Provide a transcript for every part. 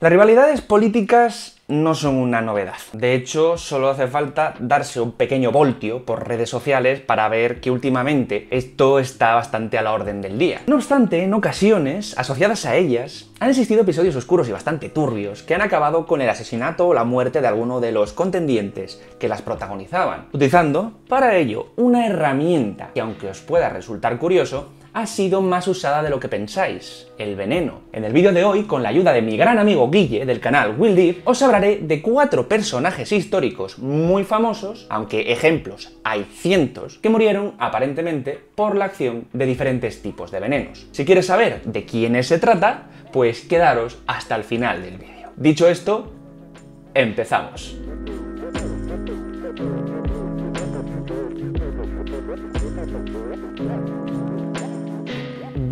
Las rivalidades políticas no son una novedad. De hecho, solo hace falta darse un pequeño voltio por redes sociales para ver que últimamente esto está bastante a la orden del día. No obstante, en ocasiones, asociadas a ellas, han existido episodios oscuros y bastante turbios que han acabado con el asesinato o la muerte de alguno de los contendientes que las protagonizaban, utilizando para ello una herramienta que aunque os pueda resultar curioso, ha sido más usada de lo que pensáis, el veneno. En el vídeo de hoy, con la ayuda de mi gran amigo Guille del canal Will Deep, os hablaré de cuatro personajes históricos muy famosos, aunque ejemplos hay cientos, que murieron aparentemente por la acción de diferentes tipos de venenos. Si quieres saber de quiénes se trata, pues quedaros hasta el final del vídeo. Dicho esto, empezamos.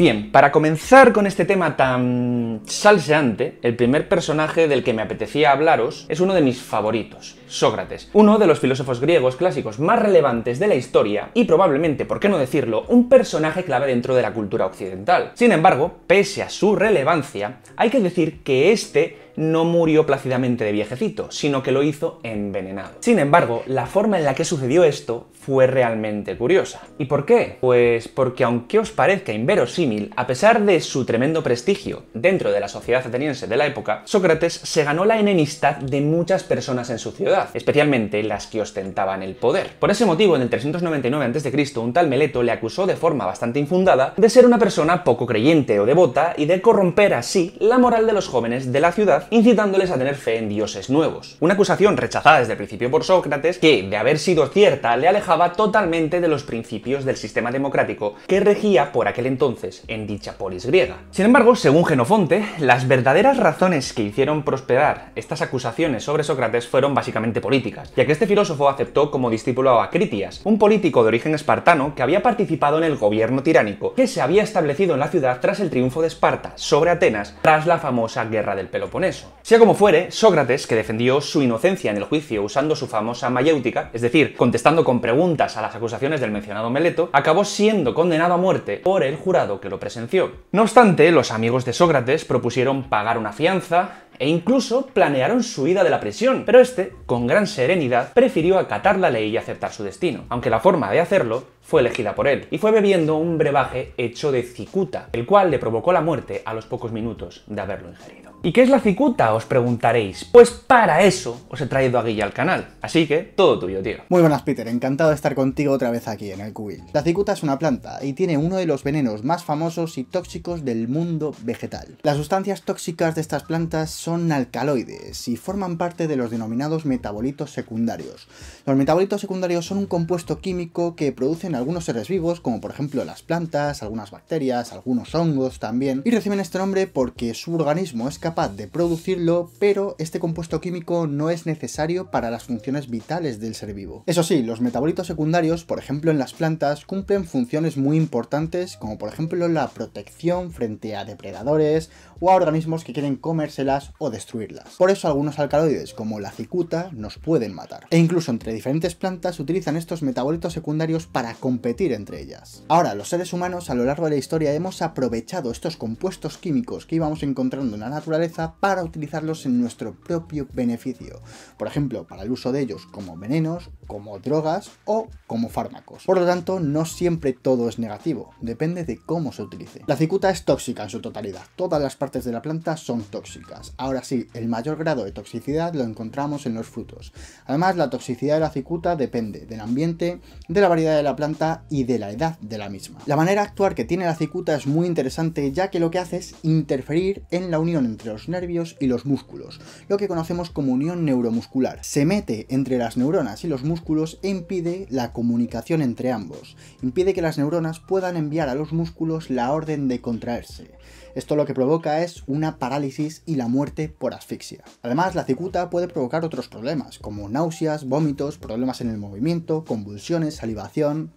Bien, para comenzar con este tema tan salseante, el primer personaje del que me apetecía hablaros es uno de mis favoritos. Sócrates, uno de los filósofos griegos clásicos más relevantes de la historia y probablemente, por qué no decirlo, un personaje clave dentro de la cultura occidental. Sin embargo, pese a su relevancia, hay que decir que este no murió plácidamente de viejecito, sino que lo hizo envenenado. Sin embargo, la forma en la que sucedió esto fue realmente curiosa. ¿Y por qué? Pues porque aunque os parezca inverosímil, a pesar de su tremendo prestigio dentro de la sociedad ateniense de la época, Sócrates se ganó la enemistad de muchas personas en su ciudad especialmente las que ostentaban el poder. Por ese motivo, en el 399 a.C., un tal Meleto le acusó de forma bastante infundada de ser una persona poco creyente o devota y de corromper así la moral de los jóvenes de la ciudad, incitándoles a tener fe en dioses nuevos. Una acusación rechazada desde el principio por Sócrates que, de haber sido cierta, le alejaba totalmente de los principios del sistema democrático que regía por aquel entonces en dicha polis griega. Sin embargo, según Genofonte, las verdaderas razones que hicieron prosperar estas acusaciones sobre Sócrates fueron básicamente políticas, ya que este filósofo aceptó como discípulo a Critias, un político de origen espartano que había participado en el gobierno tiránico que se había establecido en la ciudad tras el triunfo de Esparta sobre Atenas tras la famosa guerra del Peloponeso. Sea como fuere, Sócrates, que defendió su inocencia en el juicio usando su famosa mayéutica, es decir, contestando con preguntas a las acusaciones del mencionado Meleto, acabó siendo condenado a muerte por el jurado que lo presenció. No obstante, los amigos de Sócrates propusieron pagar una fianza e incluso planearon su huida de la prisión, pero este, con gran serenidad, prefirió acatar la ley y aceptar su destino, aunque la forma de hacerlo fue elegida por él, y fue bebiendo un brebaje hecho de cicuta, el cual le provocó la muerte a los pocos minutos de haberlo ingerido. ¿Y qué es la cicuta? Os preguntaréis. Pues para eso os he traído a Guilla al canal. Así que, todo tuyo, tío. Muy buenas, Peter. Encantado de estar contigo otra vez aquí en el cubil. La cicuta es una planta y tiene uno de los venenos más famosos y tóxicos del mundo vegetal. Las sustancias tóxicas de estas plantas son alcaloides y forman parte de los denominados metabolitos secundarios. Los metabolitos secundarios son un compuesto químico que producen algunos seres vivos, como por ejemplo las plantas, algunas bacterias, algunos hongos también, y reciben este nombre porque su organismo es capaz de producirlo, pero este compuesto químico no es necesario para las funciones vitales del ser vivo. Eso sí, los metabolitos secundarios, por ejemplo en las plantas, cumplen funciones muy importantes, como por ejemplo la protección frente a depredadores o a organismos que quieren comérselas o destruirlas. Por eso algunos alcaloides como la cicuta nos pueden matar. E incluso entre diferentes plantas utilizan estos metabolitos secundarios para competir entre ellas. Ahora, los seres humanos a lo largo de la historia hemos aprovechado estos compuestos químicos que íbamos encontrando en la naturaleza para utilizarlos en nuestro propio beneficio. Por ejemplo, para el uso de ellos como venenos, como drogas o como fármacos. Por lo tanto, no siempre todo es negativo, depende de cómo se utilice. La cicuta es tóxica en su totalidad, todas las partes de la planta son tóxicas, Ahora sí, el mayor grado de toxicidad lo encontramos en los frutos. Además, la toxicidad de la cicuta depende del ambiente, de la variedad de la planta y de la edad de la misma. La manera actual actuar que tiene la cicuta es muy interesante ya que lo que hace es interferir en la unión entre los nervios y los músculos, lo que conocemos como unión neuromuscular. Se mete entre las neuronas y los músculos e impide la comunicación entre ambos. Impide que las neuronas puedan enviar a los músculos la orden de contraerse. Esto lo que provoca es una parálisis y la muerte por asfixia. Además, la cicuta puede provocar otros problemas, como náuseas, vómitos, problemas en el movimiento, convulsiones, salivación,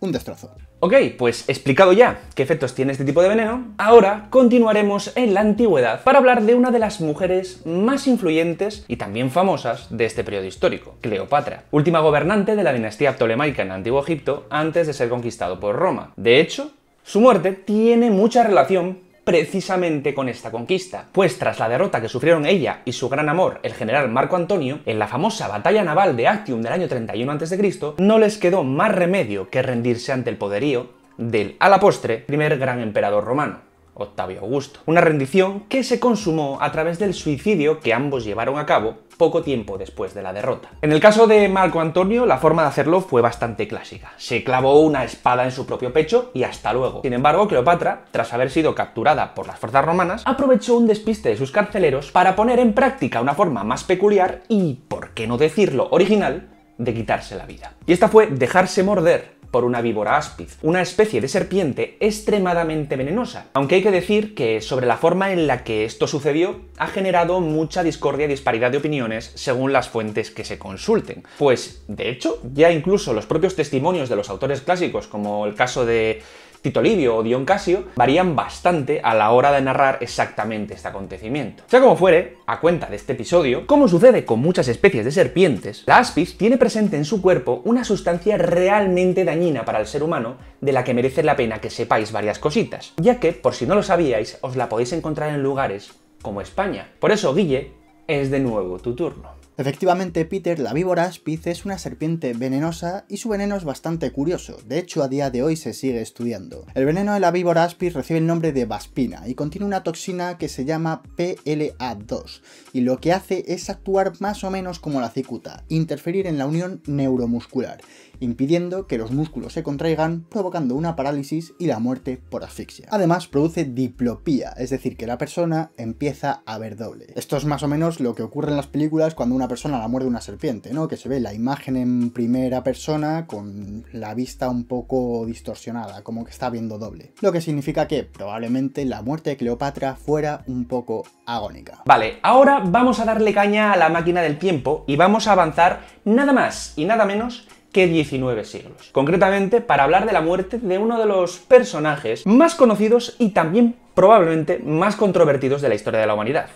un destrozo. Ok, pues explicado ya qué efectos tiene este tipo de veneno, ahora continuaremos en la antigüedad para hablar de una de las mujeres más influyentes y también famosas de este periodo histórico, Cleopatra, última gobernante de la dinastía ptolemaica en Antiguo Egipto antes de ser conquistado por Roma. De hecho, su muerte tiene mucha relación precisamente con esta conquista, pues tras la derrota que sufrieron ella y su gran amor, el general Marco Antonio, en la famosa batalla naval de Actium del año 31 a.C., no les quedó más remedio que rendirse ante el poderío del, a la postre, primer gran emperador romano. Octavio Augusto. Una rendición que se consumó a través del suicidio que ambos llevaron a cabo poco tiempo después de la derrota. En el caso de Marco Antonio, la forma de hacerlo fue bastante clásica. Se clavó una espada en su propio pecho y hasta luego. Sin embargo, Cleopatra, tras haber sido capturada por las fuerzas romanas, aprovechó un despiste de sus carceleros para poner en práctica una forma más peculiar y, por qué no decirlo, original, de quitarse la vida. Y esta fue dejarse morder por una víbora áspiz, una especie de serpiente extremadamente venenosa. Aunque hay que decir que sobre la forma en la que esto sucedió ha generado mucha discordia y disparidad de opiniones según las fuentes que se consulten. Pues, de hecho, ya incluso los propios testimonios de los autores clásicos, como el caso de Tito Livio o Dion Casio varían bastante a la hora de narrar exactamente este acontecimiento. Sea como fuere, a cuenta de este episodio, como sucede con muchas especies de serpientes, la aspis tiene presente en su cuerpo una sustancia realmente dañina para el ser humano de la que merece la pena que sepáis varias cositas, ya que, por si no lo sabíais, os la podéis encontrar en lugares como España. Por eso, Guille, es de nuevo tu turno. Efectivamente, Peter, la víbora es una serpiente venenosa y su veneno es bastante curioso, de hecho a día de hoy se sigue estudiando. El veneno de la víbora recibe el nombre de vaspina y contiene una toxina que se llama PLA2 y lo que hace es actuar más o menos como la cicuta, interferir en la unión neuromuscular, impidiendo que los músculos se contraigan, provocando una parálisis y la muerte por asfixia. Además, produce diplopía, es decir, que la persona empieza a ver doble. Esto es más o menos lo que ocurre en las películas cuando una una persona la muerte de una serpiente, ¿no? Que se ve la imagen en primera persona con la vista un poco distorsionada, como que está viendo doble. Lo que significa que probablemente la muerte de Cleopatra fuera un poco agónica. Vale, ahora vamos a darle caña a la máquina del tiempo y vamos a avanzar nada más y nada menos que 19 siglos. Concretamente, para hablar de la muerte de uno de los personajes más conocidos y también probablemente más controvertidos de la historia de la humanidad,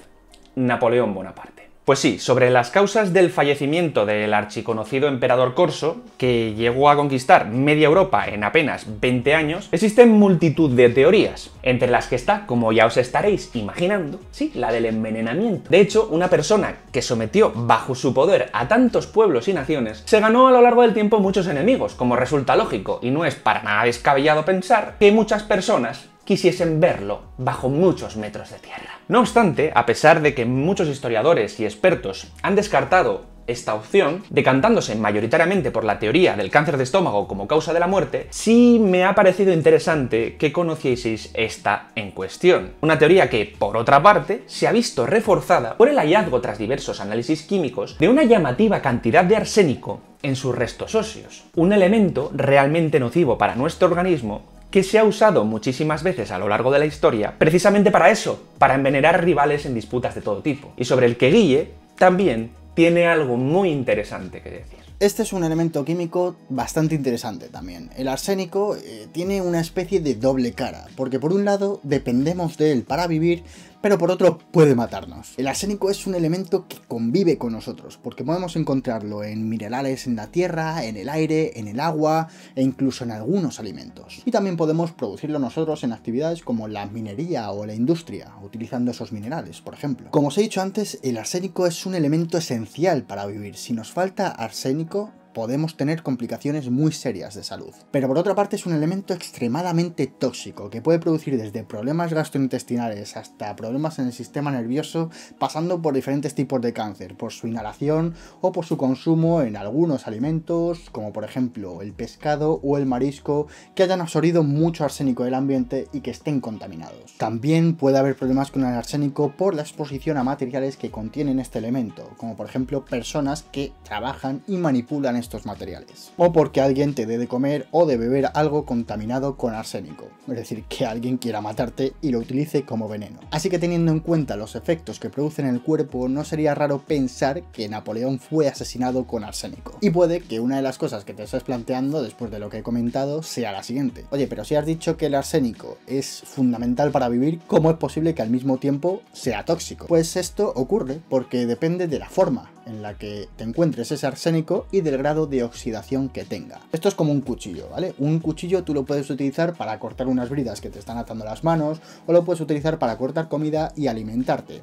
Napoleón Bonaparte. Pues sí, sobre las causas del fallecimiento del archiconocido emperador Corso, que llegó a conquistar media Europa en apenas 20 años, existen multitud de teorías, entre las que está, como ya os estaréis imaginando, sí, la del envenenamiento. De hecho, una persona que sometió bajo su poder a tantos pueblos y naciones, se ganó a lo largo del tiempo muchos enemigos, como resulta lógico, y no es para nada descabellado pensar que muchas personas quisiesen verlo bajo muchos metros de tierra. No obstante, a pesar de que muchos historiadores y expertos han descartado esta opción, decantándose mayoritariamente por la teoría del cáncer de estómago como causa de la muerte, sí me ha parecido interesante que conocieseis esta en cuestión. Una teoría que, por otra parte, se ha visto reforzada por el hallazgo tras diversos análisis químicos de una llamativa cantidad de arsénico en sus restos óseos, un elemento realmente nocivo para nuestro organismo que se ha usado muchísimas veces a lo largo de la historia precisamente para eso, para envenenar rivales en disputas de todo tipo, y sobre el que Guille también tiene algo muy interesante que decir. Este es un elemento químico bastante interesante también. El arsénico eh, tiene una especie de doble cara, porque por un lado dependemos de él para vivir, pero por otro puede matarnos. El arsénico es un elemento que convive con nosotros, porque podemos encontrarlo en minerales en la tierra, en el aire, en el agua e incluso en algunos alimentos. Y también podemos producirlo nosotros en actividades como la minería o la industria, utilizando esos minerales, por ejemplo. Como os he dicho antes, el arsénico es un elemento esencial para vivir. Si nos falta arsénico, podemos tener complicaciones muy serias de salud. Pero por otra parte es un elemento extremadamente tóxico que puede producir desde problemas gastrointestinales hasta problemas en el sistema nervioso, pasando por diferentes tipos de cáncer, por su inhalación o por su consumo en algunos alimentos, como por ejemplo el pescado o el marisco, que hayan absorbido mucho arsénico del ambiente y que estén contaminados. También puede haber problemas con el arsénico por la exposición a materiales que contienen este elemento, como por ejemplo personas que trabajan y manipulan estos materiales, o porque alguien te dé de comer o de beber algo contaminado con arsénico, es decir, que alguien quiera matarte y lo utilice como veneno. Así que teniendo en cuenta los efectos que produce en el cuerpo, no sería raro pensar que Napoleón fue asesinado con arsénico. Y puede que una de las cosas que te estés planteando después de lo que he comentado sea la siguiente. Oye, pero si has dicho que el arsénico es fundamental para vivir, ¿cómo es posible que al mismo tiempo sea tóxico? Pues esto ocurre porque depende de la forma en la que te encuentres ese arsénico y del grado de oxidación que tenga. Esto es como un cuchillo, ¿vale? Un cuchillo tú lo puedes utilizar para cortar unas bridas que te están atando las manos o lo puedes utilizar para cortar comida y alimentarte.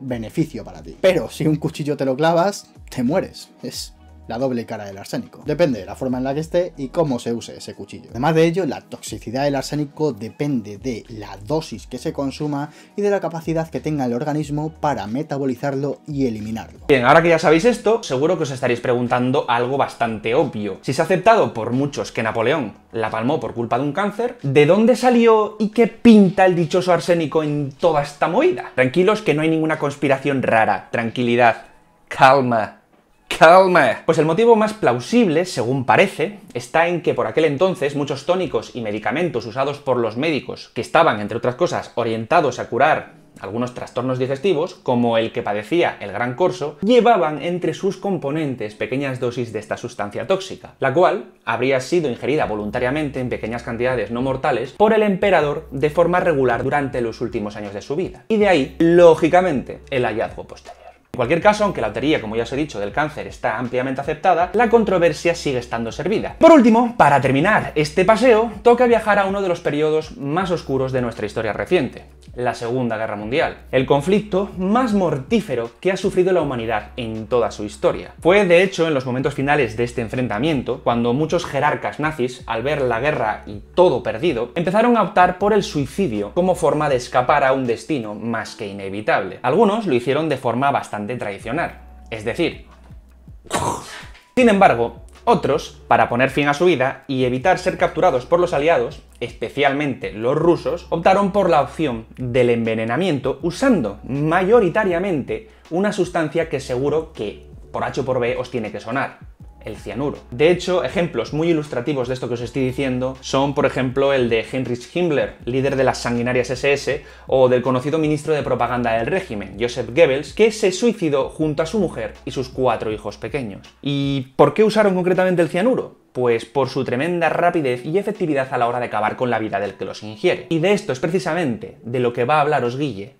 Beneficio para ti. Pero si un cuchillo te lo clavas, te mueres. Es la doble cara del arsénico. Depende de la forma en la que esté y cómo se use ese cuchillo. Además de ello, la toxicidad del arsénico depende de la dosis que se consuma y de la capacidad que tenga el organismo para metabolizarlo y eliminarlo. Bien, ahora que ya sabéis esto, seguro que os estaréis preguntando algo bastante obvio. Si se ha aceptado por muchos que Napoleón la palmó por culpa de un cáncer, ¿de dónde salió y qué pinta el dichoso arsénico en toda esta movida? Tranquilos que no hay ninguna conspiración rara. Tranquilidad. Calma. Calma. Pues el motivo más plausible, según parece, está en que por aquel entonces muchos tónicos y medicamentos usados por los médicos, que estaban, entre otras cosas, orientados a curar algunos trastornos digestivos, como el que padecía el gran corso, llevaban entre sus componentes pequeñas dosis de esta sustancia tóxica, la cual habría sido ingerida voluntariamente en pequeñas cantidades no mortales por el emperador de forma regular durante los últimos años de su vida. Y de ahí, lógicamente, el hallazgo posterior. En cualquier caso, aunque la teoría, como ya os he dicho, del cáncer está ampliamente aceptada, la controversia sigue estando servida. Por último, para terminar este paseo, toca viajar a uno de los periodos más oscuros de nuestra historia reciente, la Segunda Guerra Mundial, el conflicto más mortífero que ha sufrido la humanidad en toda su historia. Fue, de hecho, en los momentos finales de este enfrentamiento, cuando muchos jerarcas nazis, al ver la guerra y todo perdido, empezaron a optar por el suicidio como forma de escapar a un destino más que inevitable. Algunos lo hicieron de forma bastante de tradicional, es decir... Sin embargo, otros, para poner fin a su vida y evitar ser capturados por los aliados, especialmente los rusos, optaron por la opción del envenenamiento usando mayoritariamente una sustancia que seguro que por H o por B os tiene que sonar, el cianuro. De hecho, ejemplos muy ilustrativos de esto que os estoy diciendo son, por ejemplo, el de Heinrich Himmler, líder de las sanguinarias SS, o del conocido ministro de propaganda del régimen, Joseph Goebbels, que se suicidó junto a su mujer y sus cuatro hijos pequeños. ¿Y por qué usaron concretamente el cianuro? Pues por su tremenda rapidez y efectividad a la hora de acabar con la vida del que los ingiere. Y de esto es precisamente de lo que va a hablaros Guille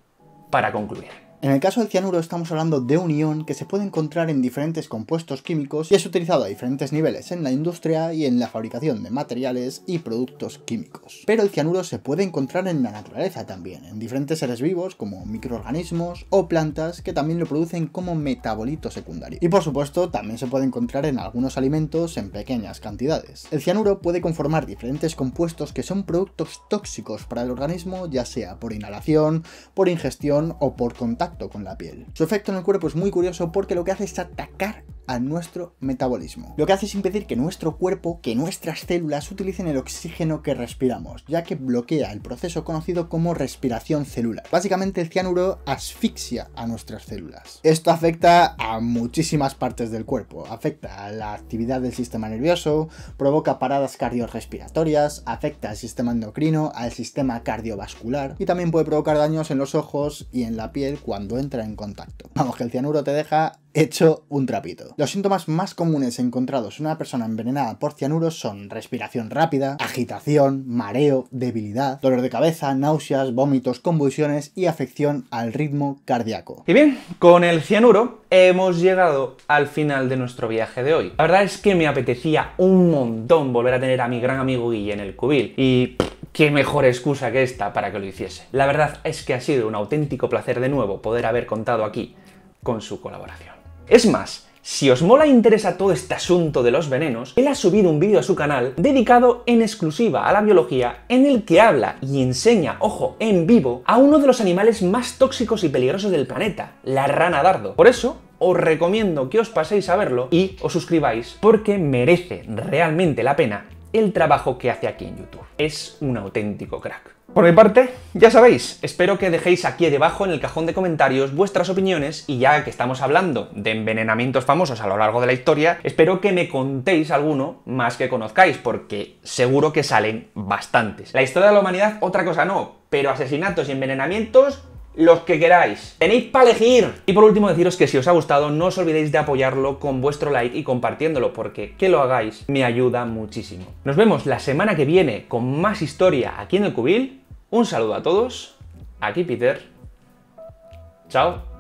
para concluir. En el caso del cianuro estamos hablando de un que se puede encontrar en diferentes compuestos químicos y es utilizado a diferentes niveles en la industria y en la fabricación de materiales y productos químicos. Pero el cianuro se puede encontrar en la naturaleza también, en diferentes seres vivos como microorganismos o plantas que también lo producen como metabolito secundario. Y por supuesto también se puede encontrar en algunos alimentos en pequeñas cantidades. El cianuro puede conformar diferentes compuestos que son productos tóxicos para el organismo ya sea por inhalación, por ingestión o por contacto con la piel. Su efecto en el cuerpo es muy curioso porque lo que hace es atacar a nuestro metabolismo. Lo que hace es impedir que nuestro cuerpo, que nuestras células utilicen el oxígeno que respiramos, ya que bloquea el proceso conocido como respiración celular. Básicamente el cianuro asfixia a nuestras células. Esto afecta a muchísimas partes del cuerpo, afecta a la actividad del sistema nervioso, provoca paradas cardiorrespiratorias, afecta al sistema endocrino, al sistema cardiovascular y también puede provocar daños en los ojos y en la piel cuando entra en contacto. Vamos, que el cianuro te deja hecho un trapito. Los síntomas más comunes encontrados en una persona envenenada por cianuro son respiración rápida, agitación, mareo, debilidad, dolor de cabeza, náuseas, vómitos, convulsiones y afección al ritmo cardíaco. Y bien, con el cianuro hemos llegado al final de nuestro viaje de hoy. La verdad es que me apetecía un montón volver a tener a mi gran amigo Guille en el cubil y qué mejor excusa que esta para que lo hiciese. La verdad es que ha sido un auténtico placer de nuevo poder haber contado aquí con su colaboración. Es más, si os mola e interesa todo este asunto de los venenos, él ha subido un vídeo a su canal dedicado en exclusiva a la biología en el que habla y enseña, ojo, en vivo, a uno de los animales más tóxicos y peligrosos del planeta, la rana dardo. Por eso, os recomiendo que os paséis a verlo y os suscribáis porque merece realmente la pena el trabajo que hace aquí en YouTube. Es un auténtico crack. Por mi parte, ya sabéis, espero que dejéis aquí debajo en el cajón de comentarios vuestras opiniones y ya que estamos hablando de envenenamientos famosos a lo largo de la historia, espero que me contéis alguno más que conozcáis, porque seguro que salen bastantes. La historia de la humanidad, otra cosa no, pero asesinatos y envenenamientos los que queráis. Tenéis para elegir. Y por último deciros que si os ha gustado no os olvidéis de apoyarlo con vuestro like y compartiéndolo porque que lo hagáis me ayuda muchísimo. Nos vemos la semana que viene con más historia aquí en el Cubil. Un saludo a todos. Aquí Peter. Chao.